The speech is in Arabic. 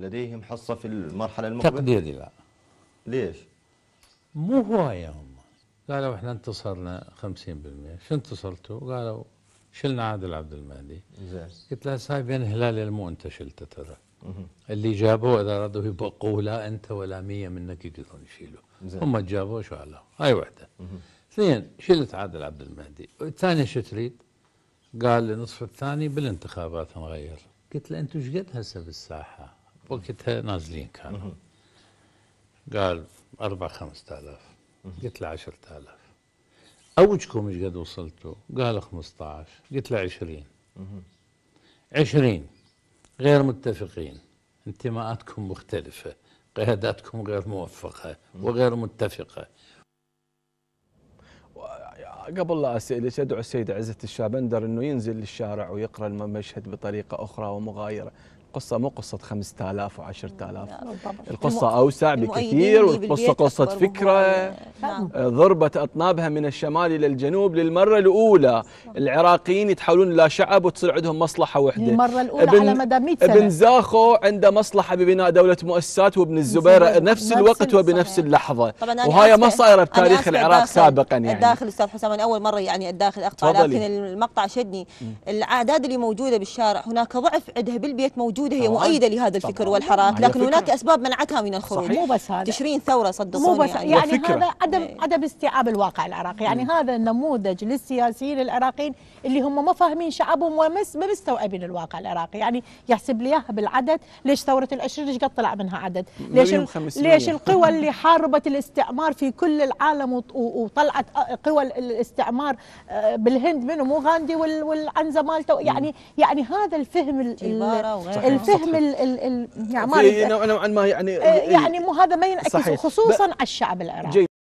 لديهم حصة في المرحلة المقبلة؟ تقديري لا ليش؟ مو هواية هم قالوا احنا انتصرنا 50% شو انتصرتوا؟ قالوا شلنا عادل عبد المهدي زين قلت له بين هلال مو انت شلته ترى اللي جابوه اذا رادوا يبقوه لا انت ولا مية منك يقدرون يشيلوه هم جابوه شو على هاي وحده اثنين شلت عادل عبد المهدي الثاني شو تريد؟ قال النصف الثاني بالانتخابات نغير قلت له انتم ايش قد هسه بالساحه؟ وقتها نازلين كانوا قال أربع خمسة آلاف قلت له عشرة آلاف أوجكم إيش قد وصلتوا قال 15 قلت له 20 20 غير متفقين انتماءاتكم مختلفة قياداتكم غير موفقة وغير متفقة قبل لا اسالك ادعو السيد عزه الشابندر انه ينزل للشارع ويقرا المشهد بطريقه اخرى ومغايره، القصة مو قصة 5000 و10000 القصة أوسع بكثير والقصة قصة فكرة نعم. نعم. آه، ضربت أطنابها من الشمال إلى الجنوب للمرة الأولى العراقيين يتحولون لا شعب وتصير عندهم مصلحة وحدة المرة الأولى ابن على مدى 100 سنة ابن زاخو عنده مصلحة ببناء دولة مؤسسات وابن الزبير نفس الوقت وبنفس اللحظة وهي ما صايرة بتاريخ العراق سابقا يعني الداخل أستاذ حسام أنا أول مرة يعني الداخل أقطع لكن المقطع شدني الأعداد اللي موجودة بالشارع هناك ضعف عندها بالبيت موجود موجوده هي آه، مؤيده لهذا الفكر والحراك لكن هناك اسباب منعتها من الخروج مو بس هذا تشرين ثوره صدقوني مو بس يعني, يعني هذا عدم إيه. عدم استيعاب الواقع العراقي يعني م. إيه. هذا النموذج للسياسيين العراقيين اللي هم ما فاهمين شعبهم وما مستوعبين الواقع العراقي يعني يحسب لي اياها بالعدد ليش ثوره العشرين ايش قد طلع منها عدد ليش ليش القوى اللي حاربت الاستعمار في كل العالم وطلعت آه، قوى الاستعمار آه، بالهند مو غاندي والعنزه مالته يعني يعني هذا الفهم يعني الفهم ال ال ال يعني نوعا ما يعني إيه، يعني مو هذا ما ينعكس خصوصا على الشعب العراقي